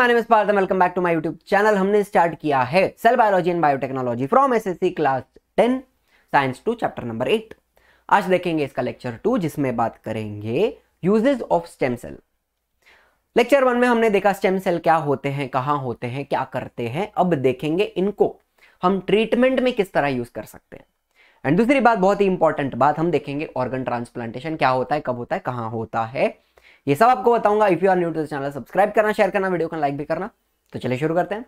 My name Parth welcome back to my YouTube channel हमने start किया है cell biology and biotechnology from SSC class 10 science two chapter number eight आज देखेंगे इसका lecture two जिसमें बात करेंगे uses of stem cell lecture one में हमने देखा स्टेम सेल क्या होते हैं कहाँ होते हैं क्या करते हैं अब देखेंगे इनको हम ट्रीटमेंट में किस तरह यूज कर सकते हैं एंड दूसरी बात बहुत ही इंपॉर्टेंट बात हम देखेंगे ऑर्गन ट्रांसप्लांटेशन क्या होता है कब होता है कहाँ होता है ये सब आपको बताऊंगा if you are new to channel subscribe करना शेयर करना वीडियो को लाइक भी करना तो चलिए शुरू करते हैं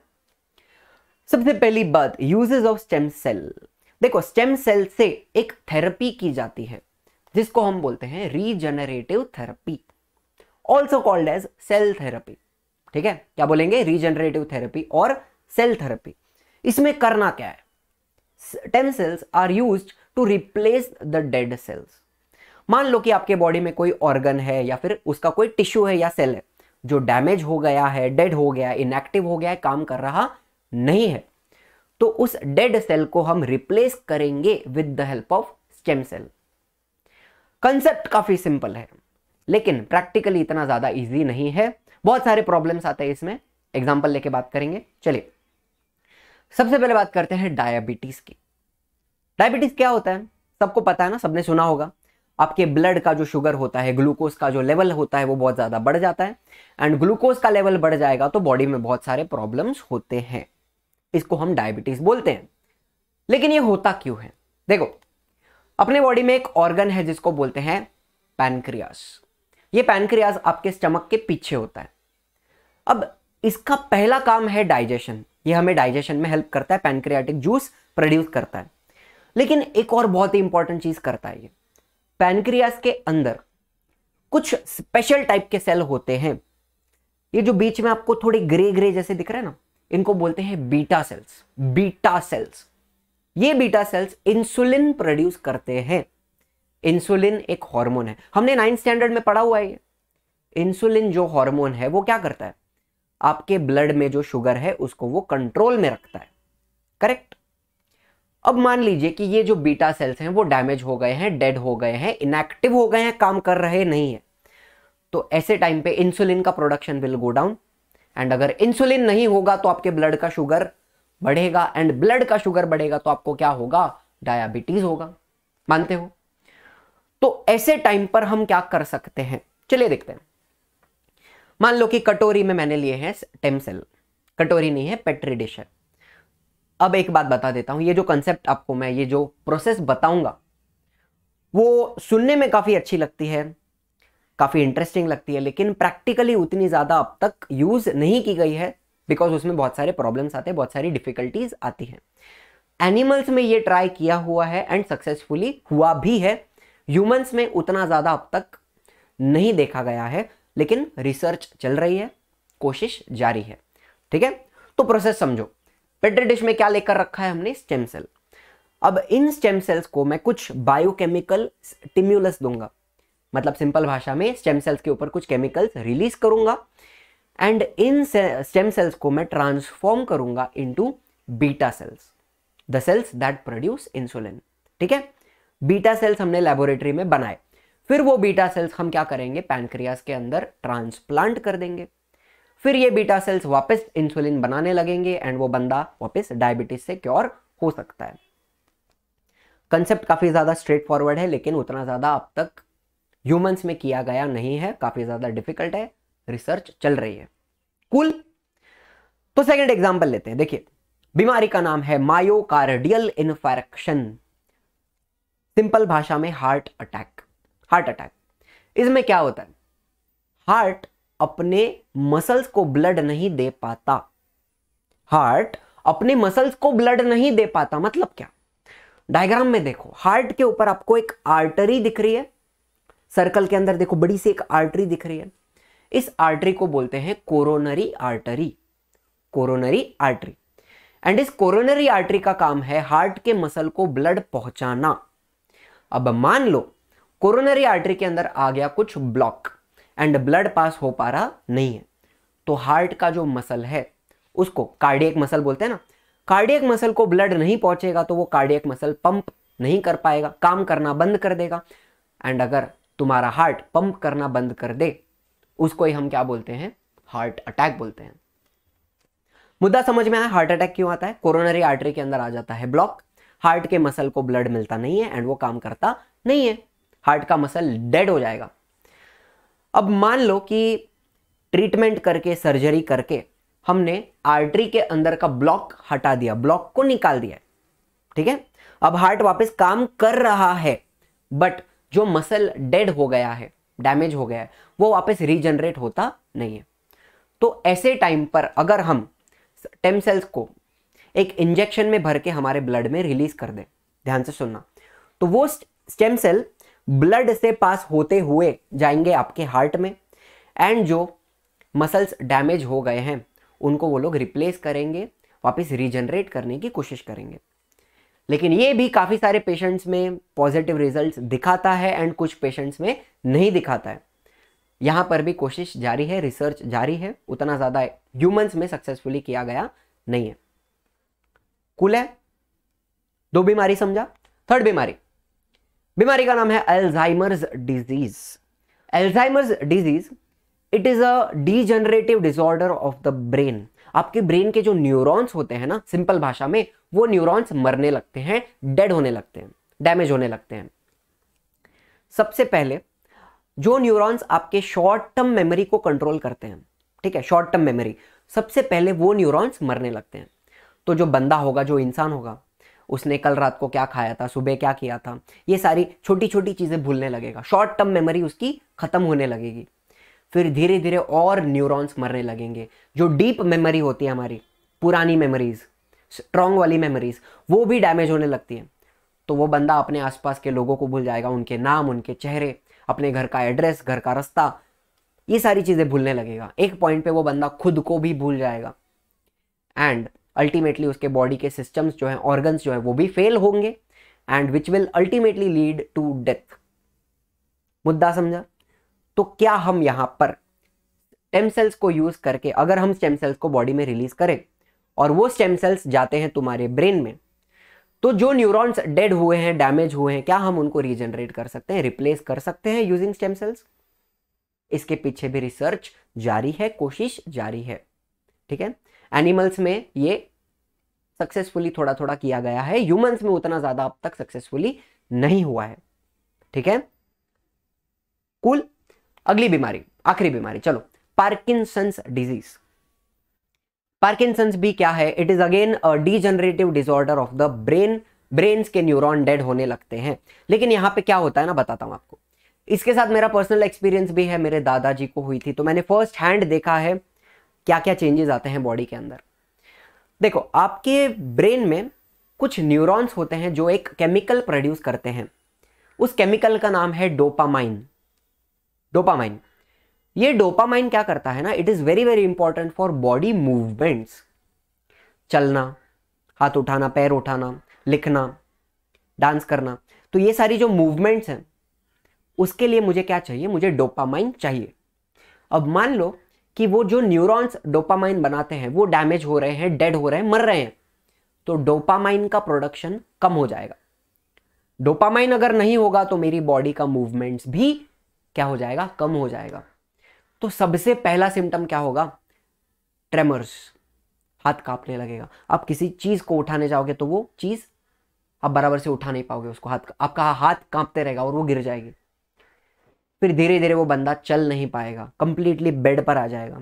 सबसे पहली बात यूजेज ऑफ स्टेम सेल देखो स्टेम सेल से एक थेरेपी की जाती है जिसको हम बोलते हैं regenerative therapy also called as cell therapy ठीक है क्या बोलेंगे रीजनरेटिव थेरेपी और सेल थेरेपी इसमें करना क्या है stem cells are used to replace the dead cells मान लो कि आपके बॉडी में कोई ऑर्गन है या फिर उसका कोई टिश्यू है या सेल है जो डैमेज हो गया है डेड हो गया इनएक्टिव हो गया है काम कर रहा नहीं है तो उस डेड सेल को हम रिप्लेस करेंगे with the help of stem cell concept काफी सिंपल है लेकिन प्रैक्टिकली इतना ज्यादा इजी नहीं है बहुत सारे प्रॉब्लम्स आते हैं इसमें एग्जाम्पल लेके बात करेंगे चलिए सबसे पहले बात करते हैं डायबिटीज की डायबिटीज क्या होता है सबको पता है ना सबने सुना होगा आपके ब्लड का जो शुगर होता है ग्लूकोज का जो लेवल होता है वो बहुत ज़्यादा बढ़ जाता है एंड ग्लूकोज का लेवल बढ़ जाएगा तो बॉडी में बहुत सारे प्रॉब्लम्स होते हैं इसको हम डायबिटीज बोलते हैं लेकिन ये होता क्यों है देखो अपने बॉडी में एक ऑर्गन है जिसको बोलते हैं पैनक्रियास ये पैनक्रियास आपके स्टमक के पीछे होता है अब इसका पहला काम है डाइजेशन ये हमें डाइजेशन में हेल्प करता है पैनक्रियाटिक जूस प्रोड्यूस करता है लेकिन एक और बहुत ही इंपॉर्टेंट चीज़ करता है ये पैनक्रियास के अंदर कुछ स्पेशल टाइप के सेल होते हैं ये जो बीच में आपको थोड़े ग्रे ग्रे जैसे दिख रहे हैं ना इनको बोलते हैं बीटा सेल्स बीटा सेल्स ये बीटा सेल्स इंसुलिन प्रोड्यूस करते हैं इंसुलिन एक हार्मोन है हमने नाइन्थ स्टैंडर्ड में पढ़ा हुआ है ये इंसुलिन जो हार्मोन है वो क्या करता है आपके ब्लड में जो शुगर है उसको वो कंट्रोल में रखता है करेक्ट अब मान लीजिए कि ये जो बीटा सेल्स हैं वो डैमेज हो गए हैं डेड हो गए हैं इनएक्टिव हो गए हैं काम कर रहे नहीं है तो ऐसे टाइम पे इंसुलिन का production will go down and अगर इंसुलिन नहीं होगा तो आपके ब्लड का शुगर बढ़ेगा एंड ब्लड का शुगर बढ़ेगा तो आपको क्या होगा डायबिटीज होगा मानते हो तो ऐसे टाइम पर हम क्या कर सकते हैं चलिए देखते हैं मान लो कि कटोरी में मैंने लिए हैं स्टेम सेल कटोरी नहीं है पेट्रीडिशर अब एक बात बता देता हूं ये जो कंसेप्ट आपको मैं ये जो प्रोसेस बताऊंगा वो सुनने में काफ़ी अच्छी लगती है काफ़ी इंटरेस्टिंग लगती है लेकिन प्रैक्टिकली उतनी ज़्यादा अब तक यूज़ नहीं की गई है बिकॉज उसमें बहुत सारे प्रॉब्लम्स आते हैं बहुत सारी डिफ़िकल्टीज आती हैं एनिमल्स में ये ट्राई किया हुआ है एंड सक्सेसफुली हुआ भी है ह्यूमंस में उतना ज़्यादा अब तक नहीं देखा गया है लेकिन रिसर्च चल रही है कोशिश जारी है ठीक है तो प्रोसेस समझो पेट्री डिश में क्या लेकर रखा है हमने स्टेम सेल अब इन स्टेम सेल्स को मैं कुछ बायोकेमिकल स्टिम्यूलस दूंगा मतलब सिंपल भाषा में स्टेम सेल्स के ऊपर कुछ केमिकल्स रिलीज करूंगा एंड इन स्टेम सेल्स को मैं ट्रांसफॉर्म करूंगा into beta cells the cells that produce insulin ठीक है बीटा सेल्स हमने लेबोरेटरी में बनाए फिर वो बीटा सेल्स हम क्या करेंगे पैनक्रियास के अंदर ट्रांसप्लांट कर देंगे फिर ये बीटा सेल्स वापस इंसुलिन बनाने लगेंगे एंड वो बंदा वापस डायबिटीज से क्योर हो सकता है कंसेप्ट काफ़ी ज़्यादा स्ट्रेट फॉरवर्ड है लेकिन उतना ज़्यादा अब तक ह्यूमंस में किया गया नहीं है काफ़ी ज़्यादा डिफिकल्ट है रिसर्च चल रही है कूल cool? तो सेकेंड एग्जाम्पल लेते हैं देखिए बीमारी का नाम है मायोकार्डियल इन्फेक्शन सिंपल भाषा में हार्ट अटैक हार्ट अटैक इसमें क्या होता है हार्ट अपने मसल्स को ब्लड नहीं दे पाता हार्ट अपने मसल्स को ब्लड नहीं दे पाता मतलब क्या डायग्राम में देखो हार्ट के ऊपर आपको एक आर्टरी दिख रही है सर्कल के अंदर देखो बड़ी सी एक आर्टरी दिख रही है इस आर्टरी को बोलते हैं coronary artery coronary artery and इस कोरोनरी आर्टरी का काम है हार्ट के मसल को ब्लड पहुंचाना अब मान लो कोरोनरी आर्टरी के अंदर आ गया कुछ ब्लॉक एंड ब्लड पास हो पा रहा नहीं है तो हार्ट का जो मसल है उसको कार्डियक मसल बोलते हैं ना कार्डियक मसल को ब्लड नहीं पहुंचेगा तो वो कार्डियक मसल पंप नहीं कर पाएगा काम करना बंद कर देगा एंड अगर तुम्हारा हार्ट पंप करना बंद कर दे उसको ही हम क्या बोलते हैं हार्ट अटैक बोलते हैं मुद्दा समझ में आया हार्ट अटैक क्यों आता है कोरोनरी आर्टरी के अंदर आ जाता है ब्लॉक हार्ट के मसल को ब्लड मिलता नहीं है एंड वो काम करता नहीं है हार्ट का मसल डेड हो जाएगा अब मान लो कि ट्रीटमेंट करके सर्जरी करके हमने आर्टरी के अंदर का ब्लॉक हटा दिया ब्लॉक को निकाल दिया ठीक है अब हार्ट वापस काम कर रहा है बट जो मसल डेड हो गया है डैमेज हो गया है वो वापस रीजनरेट होता नहीं है तो ऐसे टाइम पर अगर हम स्टेम सेल्स को एक इंजेक्शन में भर के हमारे ब्लड में रिलीज कर दें ध्यान से सुनना तो वो स्टेम सेल ब्लड से पास होते हुए जाएंगे आपके हार्ट में एंड जो मसल्स डैमेज हो गए हैं उनको वो लोग रिप्लेस करेंगे वापस रिजनरेट करने की कोशिश करेंगे लेकिन ये भी काफ़ी सारे पेशेंट्स में पॉजिटिव रिजल्ट्स दिखाता है एंड कुछ पेशेंट्स में नहीं दिखाता है यहाँ पर भी कोशिश जारी है रिसर्च जारी है उतना ज़्यादा ह्यूमंस में सक्सेसफुली किया गया नहीं है कुल है दो बीमारी समझा थर्ड बीमारी बीमारी का नाम है Alzheimer's disease Alzheimer's disease it is a degenerative disorder of the brain आपके ब्रेन के जो न्यूरॉन्स होते हैं ना सिंपल भाषा में वो न्यूरॉन्स मरने लगते हैं डेड होने लगते हैं डैमेज होने लगते हैं सबसे पहले जो न्यूरॉन्स आपके शॉर्ट टर्म मेमोरी को कंट्रोल करते हैं ठीक है शॉर्ट टर्म मेमोरी सबसे पहले वो न्यूरॉन्स मरने लगते हैं तो जो बंदा होगा जो इंसान होगा उसने कल रात को क्या खाया था सुबह क्या किया था ये सारी छोटी छोटी चीज़ें भूलने लगेगा शॉर्ट टर्म मेमोरी उसकी ख़त्म होने लगेगी फिर धीरे धीरे और न्यूरॉन्स मरने लगेंगे जो डीप मेमोरी होती है हमारी पुरानी मेमोरीज़ स्ट्रॉन्ग वाली मेमोरीज़ वो भी डैमेज होने लगती है तो वो बंदा अपने आसपास के लोगों को भूल जाएगा उनके नाम उनके चेहरे अपने घर का एड्रेस घर का रास्ता ये सारी चीज़ें भूलने लगेगा एक पॉइंट पे वो बंदा खुद को भी भूल जाएगा एंड अल्टीमेटली उसके बॉडी के सिस्टम्स जो हैं ऑर्गन्स जो हैं वो भी फेल होंगे and which will ultimately lead to death मुद्दा समझा तो क्या हम यहाँ पर स्टेम सेल्स को यूज़ करके अगर हम स्टेम सेल्स को बॉडी में रिलीज़ करें और वो स्टेम सेल्स जाते हैं तुम्हारे ब्रेन में तो जो न्यूरॉन्स डेड हुए हैं डैमेज हुए हैं क्या हम उनको रीजनरेट कर सकते हैं रिप्लेस कर सकते हैं यूजिंग स्टेम सेल्स इसके पीछे भी रिसर्च जारी है कोशिश जारी है ठीक है एनिमल्स में ये सक्सेसफुली थोड़ा थोड़ा किया गया है ह्यूमंस में उतना ज़्यादा अब तक सक्सेसफुली नहीं हुआ है ठीक है कुल अगली बीमारी आखिरी बीमारी चलो पार्किंसंस डिजीज पार्किंसंस भी क्या है it is again degenerative disorder of the brain brains के न्यूरॉन डेड होने लगते हैं लेकिन यहां पे क्या होता है ना बताता हूं आपको इसके साथ मेरा पर्सनल एक्सपीरियंस भी है मेरे दादाजी को हुई थी तो मैंने फर्स्ट हैंड देखा है क्या क्या चेंजेस आते हैं बॉडी के अंदर देखो आपके ब्रेन में कुछ न्यूरॉन्स होते हैं जो एक केमिकल प्रोड्यूस करते हैं उस केमिकल का नाम है डोपामाइन डोपामाइन ये डोपामाइन क्या करता है ना it is very very important for body movements चलना हाथ उठाना पैर उठाना लिखना डांस करना तो ये सारी जो मूवमेंट्स हैं उसके लिए मुझे क्या चाहिए मुझे डोपामाइन चाहिए अब मान लो कि वो जो न्यूरॉन्स डोपामाइन बनाते हैं वो डैमेज हो रहे हैं डेड हो रहे हैं मर रहे हैं तो डोपामाइन का प्रोडक्शन कम हो जाएगा डोपामाइन अगर नहीं होगा तो मेरी बॉडी का मूवमेंट्स भी क्या हो जाएगा कम हो जाएगा तो सबसे पहला सिम्टम क्या होगा ट्रेमर्स हाथ कांपने लगेगा आप किसी चीज़ को उठाने जाओगे तो वो चीज़ आप बराबर से उठा नहीं पाओगे उसको हाथ आपका हाथ कांपते रहेगा और वो गिर जाएगी फिर धीरे धीरे वो बंदा चल नहीं पाएगा कंप्लीटली बेड पर आ जाएगा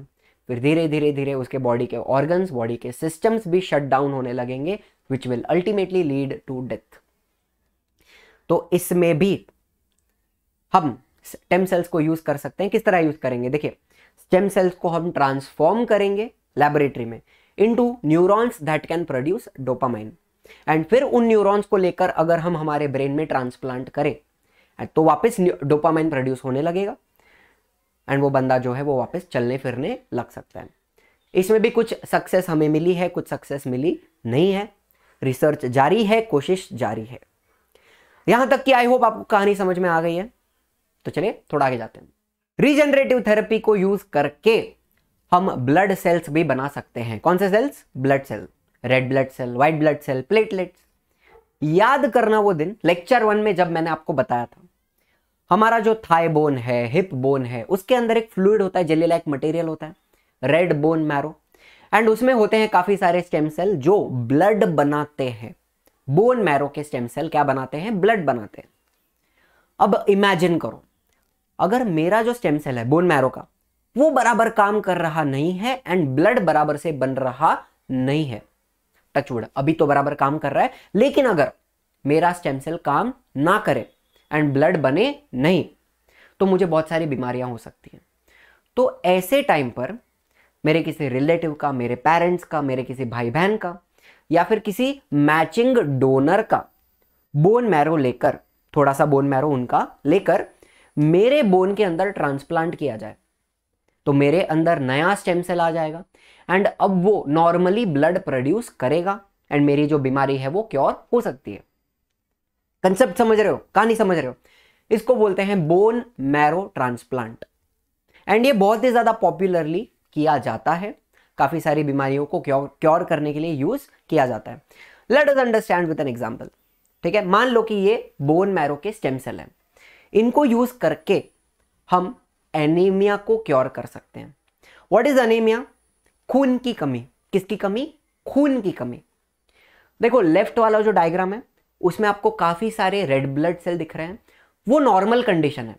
फिर धीरे धीरे धीरे उसके बॉडी के ऑर्गन्स बॉडी के सिस्टम्स भी शट डाउन होने लगेंगे which will ultimately lead to death तो इसमें भी हम स्टेम सेल्स को यूज़ कर सकते हैं किस तरह यूज़ करेंगे देखिए स्टेम सेल्स को हम ट्रांसफॉर्म करेंगे लेबोरेटरी में into neurons that can produce dopamine and फिर उन न्यूरॉन्स को लेकर अगर हम हमारे ब्रेन में ट्रांसप्लांट करें तो वापस डोपामाइन प्रोड्यूस होने लगेगा एंड वो बंदा जो है वो वापस चलने फिरने लग सकता है इसमें भी कुछ सक्सेस हमें मिली है कुछ सक्सेस मिली नहीं है रिसर्च जारी है कोशिश जारी है यहां तक कि आई होप आपको कहानी समझ में आ गई है तो चलिए थोड़ा आगे जाते हैं रीजनरेटिव थेरेपी को यूज करके हम ब्लड सेल्स भी बना सकते हैं कौन से cells blood cell red blood cell white blood cell platelets याद करना वो दिन लेक्चर वन में जब मैंने आपको बताया था हमारा जो थाई बोन है हिप बोन है उसके अंदर एक फ्लूड होता है जेली लाइक मटेरियल होता है रेड बोन मैरो एंड उसमें होते हैं काफ़ी सारे स्टेम सेल जो ब्लड बनाते हैं बोन मैरो के स्टेम सेल क्या बनाते हैं ब्लड बनाते हैं अब इमेजिन करो अगर मेरा जो स्टेम सेल है बोन मैरो का वो बराबर काम कर रहा नहीं है एंड ब्लड बराबर से बन रहा नहीं है टचवुड अभी तो बराबर काम कर रहा है लेकिन अगर मेरा स्टेम सेल काम ना करे एंड ब्लड बने नहीं तो मुझे बहुत सारी बीमारियां हो सकती हैं तो ऐसे टाइम पर मेरे किसी रिलेटिव का मेरे पेरेंट्स का मेरे किसी भाई बहन का या फिर किसी मैचिंग डोनर का बोन मैरो लेकर थोड़ा सा बोन मैरो उनका लेकर मेरे बोन के अंदर ट्रांसप्लांट किया जाए तो मेरे अंदर नया स्टेम सेल आ जाएगा एंड अब वो नॉर्मली ब्लड प्रोड्यूस करेगा एंड मेरी जो बीमारी है वो क्योर हो सकती है कंसेप्ट समझ रहे हो कहा नहीं समझ रहे हो इसको बोलते हैं बोन मैरो ट्रांसप्लांट एंड ये बहुत ही ज़्यादा पॉपुलरली किया जाता है काफ़ी सारी बीमारियों को क्योर करने के लिए यूज़ किया जाता है let us understand with an example ठीक है मान लो कि ये बोन मैरो के स्टेम सेल हैं इनको यूज़ करके हम एनीमिया को क्योर कर सकते हैं वॉट इज़ एनीमिया खून की कमी किसकी कमी खून की कमी देखो लेफ्ट वाला जो डायग्राम है उसमें आपको काफ़ी सारे रेड ब्लड सेल दिख रहे हैं वो नॉर्मल कंडीशन है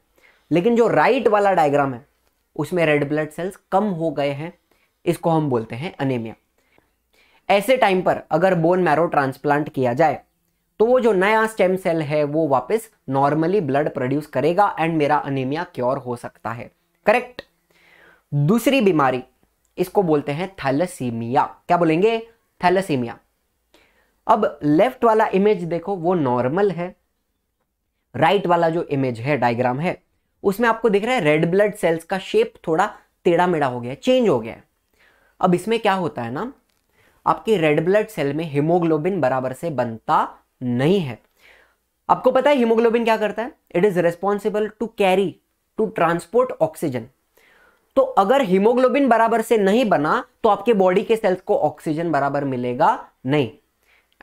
लेकिन जो राइट वाला डायग्राम है उसमें रेड ब्लड सेल्स कम हो गए हैं इसको हम बोलते हैं अनेमिया ऐसे टाइम पर अगर बोन मैरो ट्रांसप्लांट किया जाए तो वो जो नया स्टेम सेल है वो वापस नॉर्मली ब्लड प्रोड्यूस करेगा एंड मेरा अनेमिया क्योर हो सकता है करेक्ट दूसरी बीमारी इसको बोलते हैं थैलेसीमिया क्या बोलेंगे थैलेसीमिया अब लेफ्ट वाला इमेज देखो वो नॉर्मल है राइट right वाला जो इमेज है डायग्राम है उसमें आपको दिख रहा है रेड ब्लड सेल्स का शेप थोड़ा टेढ़ा मेढ़ा हो गया है चेंज हो गया है अब इसमें क्या होता है ना आपके रेड ब्लड सेल में हिमोग्लोबिन बराबर से बनता नहीं है आपको पता है हिमोग्लोबिन क्या करता है it is responsible to carry to transport oxygen तो अगर हिमोग्लोबिन बराबर से नहीं बना तो आपके बॉडी के सेल्स को ऑक्सीजन बराबर मिलेगा नहीं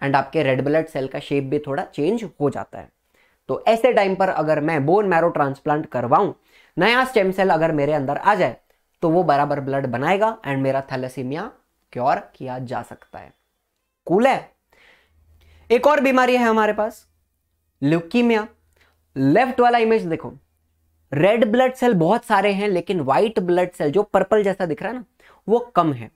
एंड आपके रेड ब्लड सेल का शेप भी थोड़ा चेंज हो जाता है तो ऐसे टाइम पर अगर मैं बोन मैरो ट्रांसप्लांट करवाऊं नया स्टेम सेल अगर मेरे अंदर आ जाए तो वो बराबर ब्लड बनाएगा एंड मेरा थैलेसीमिया क्योर किया जा सकता है कूल है एक और बीमारी है हमारे पास ल्यूकीमिया लेफ्ट वाला इमेज देखो रेड ब्लड सेल बहुत सारे हैं लेकिन व्हाइट ब्लड सेल जो पर्पल जैसा दिख रहा है ना वो कम है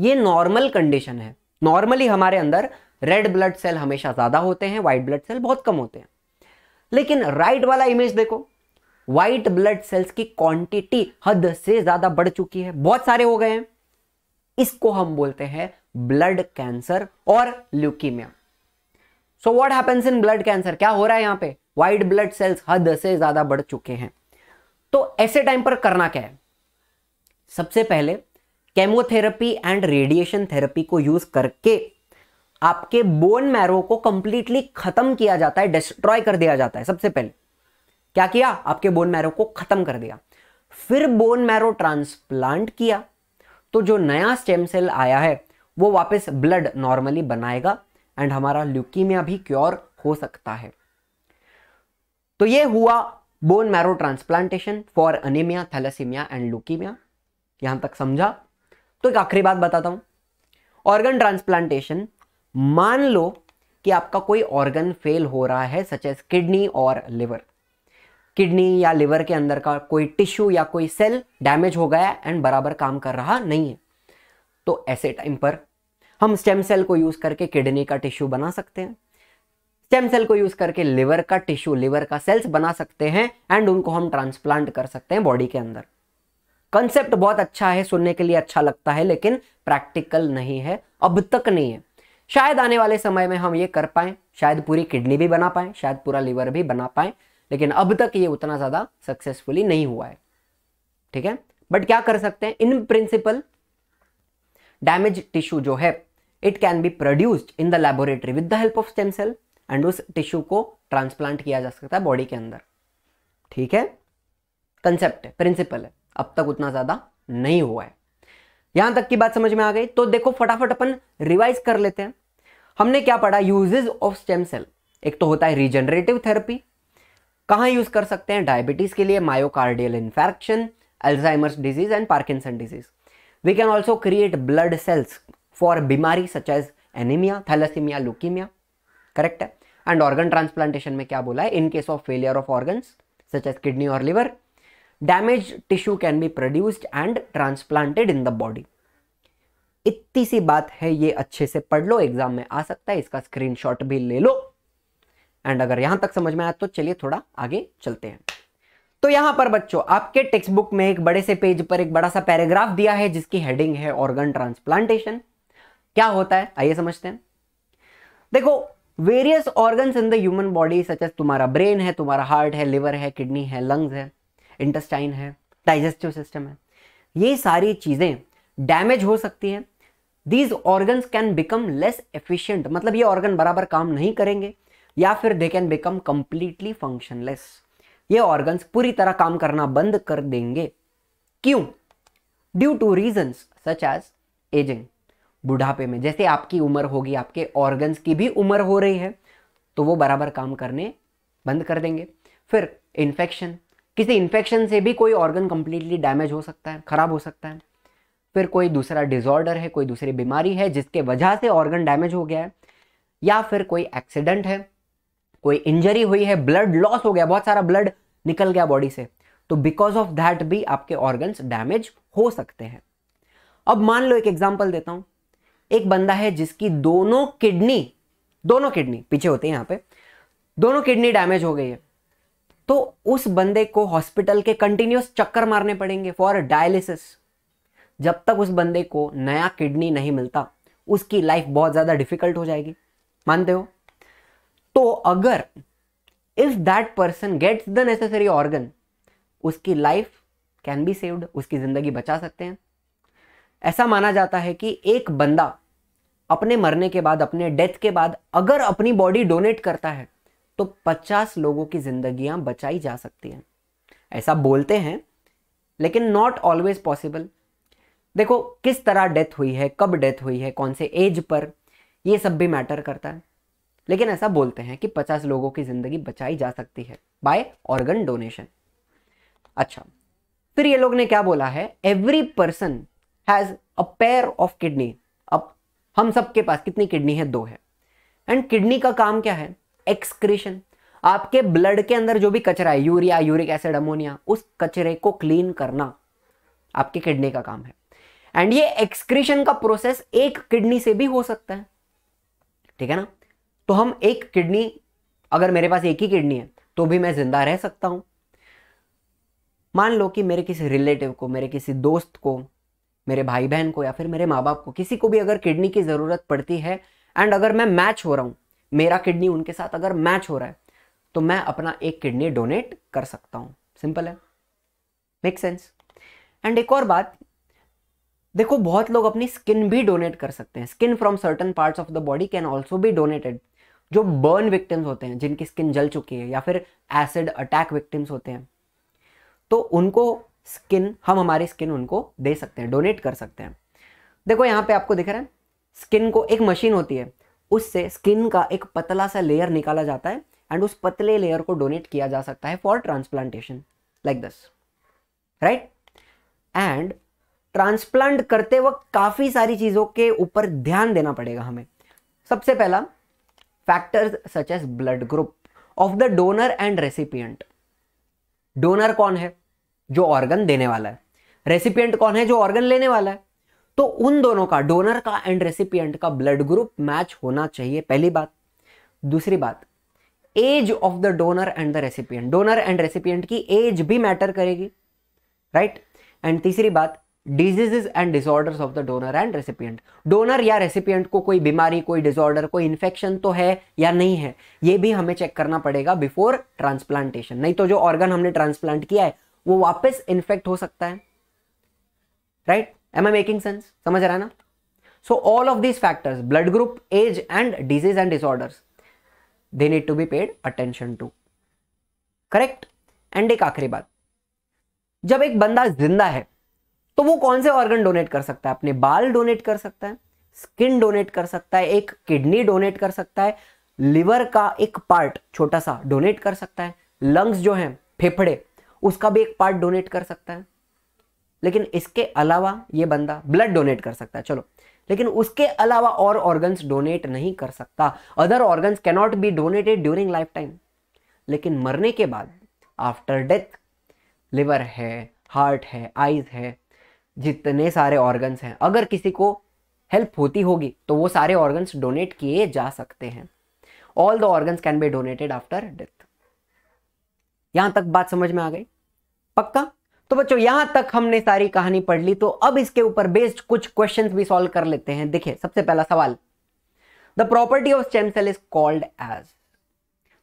ये नॉर्मल कंडीशन है नॉर्मली हमारे अंदर रेड ब्लड सेल हमेशा ज़्यादा होते हैं व्हाइट ब्लड सेल बहुत कम होते हैं लेकिन राइट वाला इमेज देखो व्हाइट ब्लड सेल्स की क्वांटिटी हद से ज़्यादा बढ़ चुकी है बहुत सारे हो गए हैं इसको हम बोलते हैं ब्लड कैंसर और leukaemia so what happens in blood cancer क्या हो रहा है यहां पे व्हाइट ब्लड सेल्स हद से ज़्यादा बढ़ चुके हैं तो ऐसे टाइम पर करना क्या है सबसे पहले केमोथेरेपी एंड रेडिएशन थेरेपी को यूज करके आपके बोन मैरो को कंप्लीटली खत्म किया जाता है डिस्ट्रॉय कर दिया जाता है सबसे पहले क्या किया आपके बोन मैरो को खत्म कर दिया फिर बोन मैरो ट्रांसप्लांट किया तो जो नया स्टेम सेल आया है वो वापस ब्लड नॉर्मली बनाएगा एंड हमारा ल्यूकीमिया भी क्योर हो सकता है तो ये हुआ bone marrow transplantation for anaemia thalassaemia and leukaemia यहां तक समझा तो एक आखिरी बात बताता हूं ऑर्गन ट्रांसप्लांटेशन मान लो कि आपका कोई ऑर्गन फेल हो रहा है सच एज किडनी और लिवर किडनी या लिवर के अंदर का कोई टिश्यू या कोई सेल डैमेज हो गया एंड बराबर काम कर रहा नहीं है तो ऐसे टाइम पर हम स्टेम सेल को यूज़ करके किडनी का टिश्यू बना सकते हैं स्टेम सेल को यूज़ करके लिवर का टिश्यू लिवर का सेल्स बना सकते हैं एंड उनको हम ट्रांसप्लांट कर सकते हैं बॉडी के अंदर कंसेप्ट बहुत अच्छा है सुनने के लिए अच्छा लगता है लेकिन प्रैक्टिकल नहीं है अब तक नहीं है शायद आने वाले समय में हम ये कर पाए शायद पूरी किडनी भी बना पाए शायद पूरा लीवर भी बना पाए लेकिन अब तक ये उतना ज़्यादा सक्सेसफुली नहीं हुआ है ठीक है बट क्या कर सकते हैं इन प्रिंसिपल डैमेज टिश्यू जो है it can be produced in the laboratory with the help of stem cell and उस टिश्यू को ट्रांसप्लांट किया जा सकता है बॉडी के अंदर ठीक है कंसेप्ट है प्रिंसिपल है अब तक उतना ज़्यादा नहीं हुआ है यहां तक की बात समझ में आ गई तो देखो फटाफट अपन रिवाइज कर लेते हैं हमने क्या पढ़ा यूजेज ऑफ स्टेम सेल एक तो होता है रिजनरेटिव थेरेपी कहाँ यूज कर सकते हैं डायबिटीज के लिए myocardial infection Alzheimer's disease and Parkinson disease we can also create blood cells for बीमारी such as anaemia thalassaemia leukaemia correct है एंड ऑर्गन ट्रांसप्लांटेशन में क्या बोला है in case of failure of organs such as kidney और liver damage tissue can be produced and transplanted in the body इतनी सी बात है ये अच्छे से पढ़ लो एग्जाम में आ सकता है इसका स्क्रीनशॉट भी ले लो एंड अगर यहां तक समझ में आया तो चलिए थोड़ा आगे चलते हैं तो यहां पर बच्चों आपके टेक्स्ट बुक में एक बड़े से पेज पर एक बड़ा सा पैराग्राफ दिया है जिसकी हेडिंग है ऑर्गन ट्रांसप्लांटेशन क्या होता है आइए समझते हैं देखो various organs in the human body such as तुम्हारा ब्रेन है तुम्हारा हार्ट है लिवर है किडनी है लंग्स है इंटेस्टाइन है डाइजेस्टिव सिस्टम है ये सारी चीज़ें डैमेज हो सकती हैं these organ can become less efficient मतलब ये ऑर्गन बराबर काम नहीं करेंगे या फिर they can become completely functionless ये ऑर्गन्स पूरी तरह काम करना बंद कर देंगे क्यों due to reason such as ageing बुढ़ापे में जैसे आपकी उम्र होगी आपके ऑर्गन्स की भी उम्र हो रही है तो वो बराबर काम करने बंद कर देंगे फिर इन्फेक्शन किसी इन्फेक्शन से भी कोई ऑर्गन कंप्लीटली डैमेज हो सकता है खराब हो सकता है फिर कोई दूसरा डिजॉर्डर है कोई दूसरी बीमारी है जिसके वजह से ऑर्गन डैमेज हो गया है या फिर कोई एक्सीडेंट है कोई इंजरी हुई है ब्लड लॉस हो गया बहुत सारा ब्लड निकल गया बॉडी से तो बिकॉज ऑफ दैट भी आपके ऑर्गन्स डैमेज हो सकते हैं अब मान लो एक एग्जाम्पल देता हूं एक बंदा है जिसकी दोनों किडनी दोनों किडनी पीछे होते हैं यहां पे दोनों किडनी डैमेज हो गई है तो उस बंदे को हॉस्पिटल के कंटिन्यूस चक्कर मारने पड़ेंगे फॉर डायलिसिस जब तक उस बंदे को नया किडनी नहीं मिलता उसकी लाइफ बहुत ज़्यादा डिफिकल्ट हो जाएगी मानते हो तो अगर if that person gets the necessary organ उसकी लाइफ कैन बी सेव्ड उसकी ज़िंदगी बचा सकते हैं ऐसा माना जाता है कि एक बंदा अपने मरने के बाद अपने डेथ के बाद अगर अपनी बॉडी डोनेट करता है तो 50 लोगों की जिंदगियां बचाई जा सकती हैं ऐसा बोलते हैं लेकिन नॉट ऑलवेज पॉसिबल देखो किस तरह डेथ हुई है कब डेथ हुई है कौन से एज पर ये सब भी मैटर करता है लेकिन ऐसा बोलते हैं कि 50 लोगों की ज़िंदगी बचाई जा सकती है बाय ऑर्गन डोनेशन अच्छा फिर ये लोग ने क्या बोला है every person has a pair of kidney अब हम सब के पास कितनी किडनी है दो है एंड किडनी का काम क्या है एक्सक्रीशन आपके ब्लड के अंदर जो भी कचरा है यूरिया यूरिक एसिड अमोनिया उस कचरे को क्लीन करना आपकी किडनी का काम है एंड ये एक्सक्रीशन का प्रोसेस एक किडनी से भी हो सकता है ठीक है ना तो हम एक किडनी अगर मेरे पास एक ही किडनी है तो भी मैं जिंदा रह सकता हूं मान लो कि मेरे किसी रिलेटिव को मेरे किसी दोस्त को मेरे भाई बहन को या फिर मेरे माँ बाप को किसी को भी अगर किडनी की ज़रूरत पड़ती है एंड अगर मैं मैच हो रहा हूं मेरा किडनी उनके साथ अगर मैच हो रहा है तो मैं अपना एक किडनी डोनेट कर सकता हूं सिंपल है मेक सेंस एंड एक और बात देखो बहुत लोग अपनी स्किन भी डोनेट कर सकते हैं skin from certain parts of the body can also भी डोनेटेड जो बर्न विक्टिम्स होते हैं जिनकी स्किन जल चुकी है या फिर एसिड अटैक विक्टिम्स होते हैं तो उनको स्किन हम हमारी स्किन उनको दे सकते हैं डोनेट कर सकते हैं देखो यहाँ पे आपको दिख रहा है स्किन को एक मशीन होती है उससे स्किन का एक पतला सा लेयर निकाला जाता है एंड उस पतले लेयर को डोनेट किया जा सकता है for transplantation like this right and transplant करते वक्त काफ़ी सारी चीज़ों के ऊपर ध्यान देना पड़ेगा हमें सबसे पहला factors such as blood group of the donor and recipient donor कौन है जो ऑर्गन देने वाला है रेसिपियंट कौन है जो ऑर्गन लेने वाला है तो उन दोनों का डोनर का एंड रेसिपियंट का ब्लड ग्रुप मैच होना चाहिए पहली बात दूसरी बात age of the donor and the recipient donor and recipient की एज भी मैटर करेगी राइट right? एंड तीसरी बात diseases and disorders of the donor and recipient donor या रेसिपियंट को कोई बीमारी कोई डिसऑर्डर कोई इन्फेक्शन तो है या नहीं है ये भी हमें चेक करना पड़ेगा बिफोर ट्रांसप्लांटेशन नहीं तो जो ऑर्गन हमने ट्रांसप्लांट किया है वो वापस इन्फेक्ट हो सकता है right am I making sense समझ रहा है ना so all of these factors blood group age and disease and disorders they need to be paid attention to correct and एक आखिरी बात जब एक बंदा जिंदा है तो वो कौन से ऑर्गन डोनेट कर सकता है अपने बाल डोनेट कर सकता है स्किन डोनेट कर सकता है एक किडनी डोनेट कर सकता है लिवर का एक पार्ट छोटा सा डोनेट कर सकता है लंग्स जो हैं फेफड़े उसका भी एक पार्ट डोनेट कर सकता है लेकिन इसके अलावा ये बंदा ब्लड डोनेट कर सकता है चलो लेकिन उसके अलावा और ऑर्गन्स डोनेट नहीं कर सकता other organs cannot be donated during life time लेकिन मरने के बाद आफ्टर डेथ लिवर है हार्ट है आईज है जितने सारे ऑर्गन्स हैं अगर किसी को हेल्प होती होगी तो वो सारे ऑर्गन्स डोनेट किए जा सकते हैं all the organs can be donated after death यहां तक बात समझ में आ गई पक्का तो बच्चों यहां तक हमने सारी कहानी पढ़ ली तो अब इसके ऊपर बेस्ड कुछ क्वेश्चन भी सॉल्व कर लेते हैं देखिए सबसे पहला सवाल the property of stem cell is called as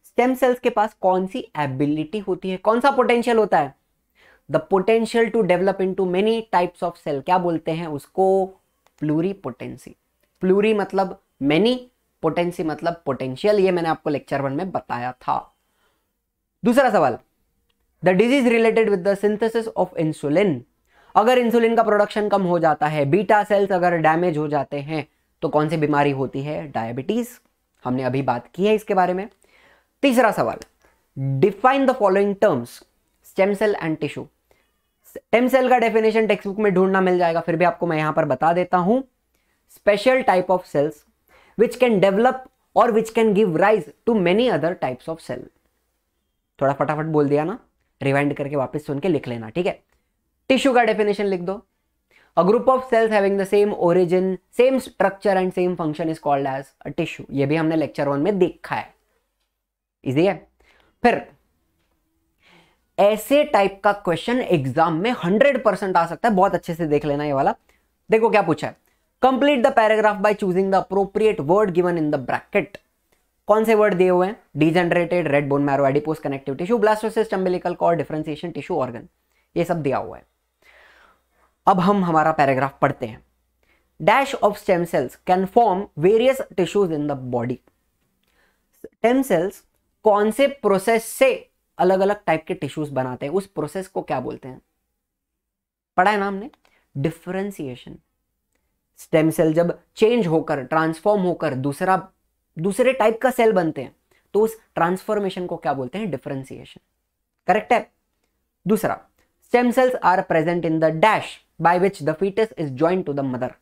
stem cells के पास कौन सी एबिलिटी होती है कौन सा पोटेंशियल होता है the potential to develop into many types of cell क्या बोलते हैं उसको प्लूरी पोटेंसी प्लूरी मतलब मेनी पोटेंसी मतलब पोटेंशियल ये मैंने आपको लेक्चर वन में बताया था दूसरा सवाल the disease related with the synthesis of insulin अगर इंसुलिन का प्रोडक्शन कम हो जाता है बीटा सेल्स अगर डैमेज हो जाते हैं तो कौन सी बीमारी होती है डायबिटीज हमने अभी बात की है इसके बारे में तीसरा सवाल define the following terms stem cell and tissue um cell का डेफिनेशन टेक्स्ट बुक में ढूंढना मिल जाएगा फिर भी आपको मैं यहां पर बता देता हूं special type of cells which can develop और which can give rise to many other types of cell थोड़ा फटाफट बोल दिया ना रिवाइंड करके वापस सुन के लिख लेना ठीक है टिश्यू का डेफिनेशन लिख दो a group of cells having the same origin same structure and same function is called as a tissue ये भी हमने लेक्चर वन में देखा है इजी है फिर ऐसे टाइप का क्वेश्चन एग्जाम में हंड्रेड परसेंट आ सकता है बहुत अच्छे से देख लेना ये वाला देखो क्या पूछा है complete the paragraph by choosing the appropriate word given in the bracket कौन से वर्ड दिए हुए हैं degenerated red bone marrow adipose connective tissue blastocyst umbilical cord differentiation tissue organ ये सब दिया हुआ है अब हम हमारा पैराग्राफ पढ़ते हैं dash of stem cells can form various tissues in the body stem cells कौन से प्रोसेस से अलग अलग टाइप के टिश्यूज बनाते हैं उस प्रोसेस को क्या बोलते हैं पढ़ा है ना हमने डिफ्रेंसिएशन स्टेम सेल जब चेंज होकर ट्रांसफॉर्म होकर दूसरा दूसरे टाइप का सेल बनते हैं तो उस ट्रांसफॉर्मेशन को क्या बोलते हैं डिफ्रेंसिएशन करेक्ट है दूसरा stem cells are present in the dash by which the foetus is join to the mother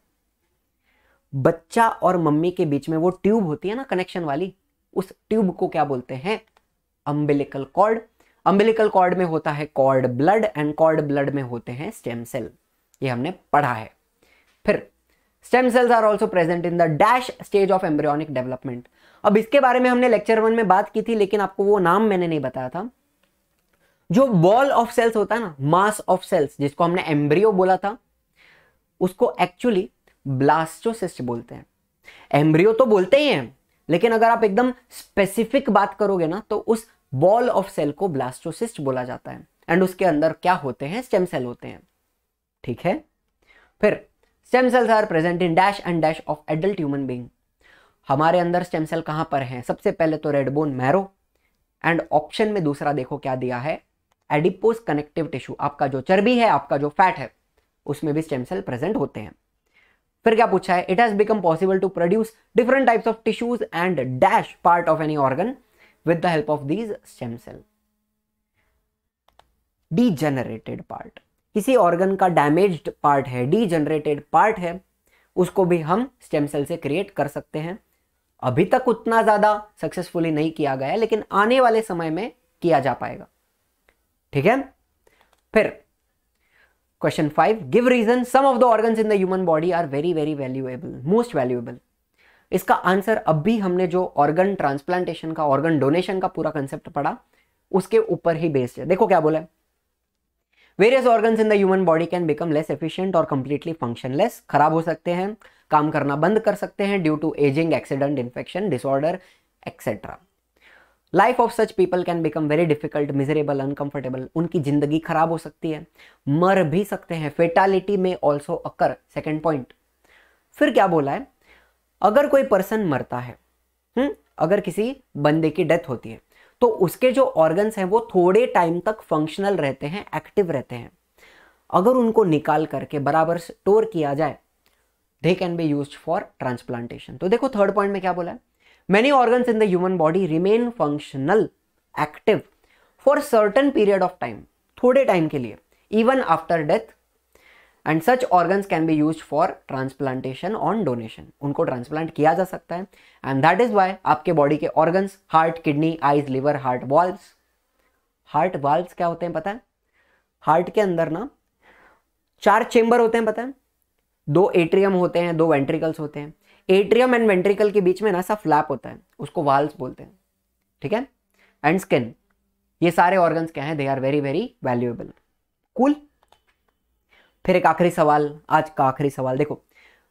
बच्चा और मम्मी के बीच में वो ट्यूब होती है ना कनेक्शन वाली उस ट्यूब को क्या बोलते हैं अम्बिलिकल कॉर्ड अम्बिलिकल कॉर्ड में होता है cord blood and cord blood में होते हैं स्टेम सेल ये हमने पढ़ा है फिर stem cells are also present in the dash stage of embryonic development अब इसके बारे में हमने लेक्चर वन में बात की थी लेकिन आपको वो नाम मैंने नहीं बताया था जो बॉल ऑफ सेल्स होता है ना मास ऑफ सेल्स जिसको हमने एम्ब्रियो बोला था उसको एक्चुअली ब्लास्टोसिस्ट बोलते हैं एम्ब्रियो तो बोलते ही हैं लेकिन अगर आप एकदम स्पेसिफिक बात करोगे ना तो उस बॉल ऑफ सेल को ब्लास्टोसिस्ट बोला जाता है एंड उसके अंदर क्या होते हैं स्टेम सेल होते हैं ठीक है फिर stem cells are present in dash and dash of adult human being हमारे अंदर स्टेम सेल कहां पर हैं सबसे पहले तो रेडबोन मैरो एंड ऑप्शन में दूसरा देखो क्या दिया है एडिपोज कनेक्टिव टिश्यू आपका जो चर्बी है आपका जो फैट है उसमें भी स्टेम सेल प्रेजेंट होते हैं फिर क्या पूछा है it has become possible to produce different types of tissues and dash part of any organ with the help of these stem cell degenerated part किसी ऑर्गन का damaged पार्ट है degenerated part है उसको भी हम स्टेम सेल से create कर सकते हैं अभी तक उतना ज़्यादा सक्सेसफुली नहीं किया गया लेकिन आने वाले समय में किया जा पाएगा ठीक है फिर question five give reason some of the organs in the human body are very very valuable most valuable इसका आंसर अब भी हमने जो ऑर्गन ट्रांसप्लांटेशन का ऑर्गन डोनेशन का पूरा कंसेप्ट पढ़ा उसके ऊपर ही बेस्ड है देखो क्या बोला various organ in the human body can become less efficient और कंप्लीटली फंक्शनलेस खराब हो सकते हैं काम करना बंद कर सकते हैं due to ageing accident infection disorder etcetera life of such people can become very difficult miserable uncomfortable उनकी जिंदगी खराब हो सकती है मर भी सकते हैं फेटालिटी में ऑल्सो अकर सेकेंड पॉइंट फिर क्या बोला है अगर कोई पर्सन मरता है हुँ? हम्म, अगर किसी बंदे की डेथ होती है तो उसके जो ऑर्गन्स हैं वो थोड़े टाइम तक फंक्शनल रहते हैं एक्टिव रहते हैं अगर उनको निकाल करके बराबर स्टोर किया जाए they can be use for transplantation तो देखो थर्ड पॉइंट में क्या बोला है many organs in the human body remain functional active for certain period of time थोड़े टाइम के लिए even after death and such organs can be use for transplantation on donation उनको ट्रांसप्लांट किया जा सकता है एंड दैट इज वाई आपके body के organs heart kidney eyes liver heart valve heart valves क्या होते हैं पता है हार्ट के अंदर ना चार चेंबर होते हैं पता है दो एट्रियम होते हैं दो वेंट्रिकल्स होते हैं एट्रियम एंड वेंट्रिकल के बीच में ना सा फ्लैप होता है उसको वाल्स बोलते हैं ठीक है एंड स्किन ये सारे ऑर्गन्स क्या हैं they are very very valuable cool फिर एक आखिरी सवाल आज का आखिरी सवाल देखो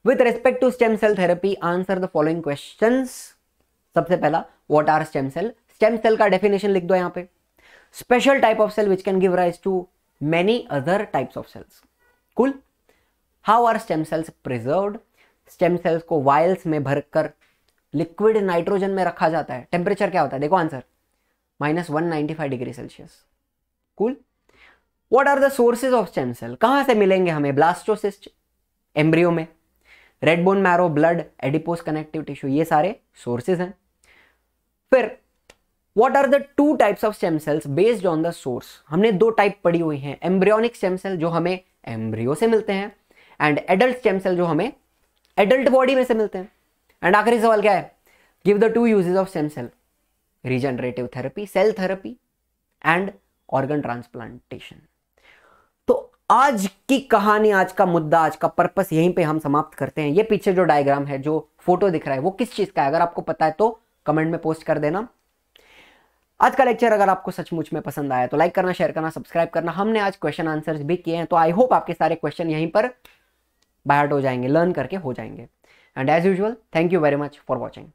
with respect to stem cell therapy answer the following question सबसे पहला what are stem cell stem cell का डेफिनेशन लिख दो यहां पे special type of cell which can give rise to many other types of cells cool how are stem cells preserve stem cells को vials में भरकर लिक्विड नाइट्रोजन में रखा जाता है टेम्परेचर क्या होता है देखो answer minus one ninety five degree Celsius cool? What are the sources of stem cell कहां से मिलेंगे हमें ब्लास्टोसिस्ट एम्ब्रियो में red bone marrow blood adipose connective tissue ये सारे सोर्सेज हैं फिर what are the two types of stem cells based on the source हमने दो टाइप पड़ी हुई हैं एम्ब्रियोनिक स्टेम सेल जो हमें एम्ब्रियो से मिलते हैं एंड एडल्ट स्टेम सेल जो हमें एडल्ट बॉडी में से मिलते हैं एंड आखिरी सवाल क्या है give the two usages of stem cell regenerative therapy cell therapy and organ transplantation आज की कहानी आज का मुद्दा आज का पर्पस यहीं पे हम समाप्त करते हैं ये पीछे जो डायग्राम है जो फोटो दिख रहा है वो किस चीज का है अगर आपको पता है तो कमेंट में पोस्ट कर देना आज का लेक्चर अगर आपको सचमुच में पसंद आया तो लाइक करना शेयर करना सब्सक्राइब करना हमने आज क्वेश्चन आंसर भी किए हैं तो आई होप आपके सारे क्वेश्चन यहीं पर बाहर हो जाएंगे लर्न करके हो जाएंगे and as usual thank you very much for watching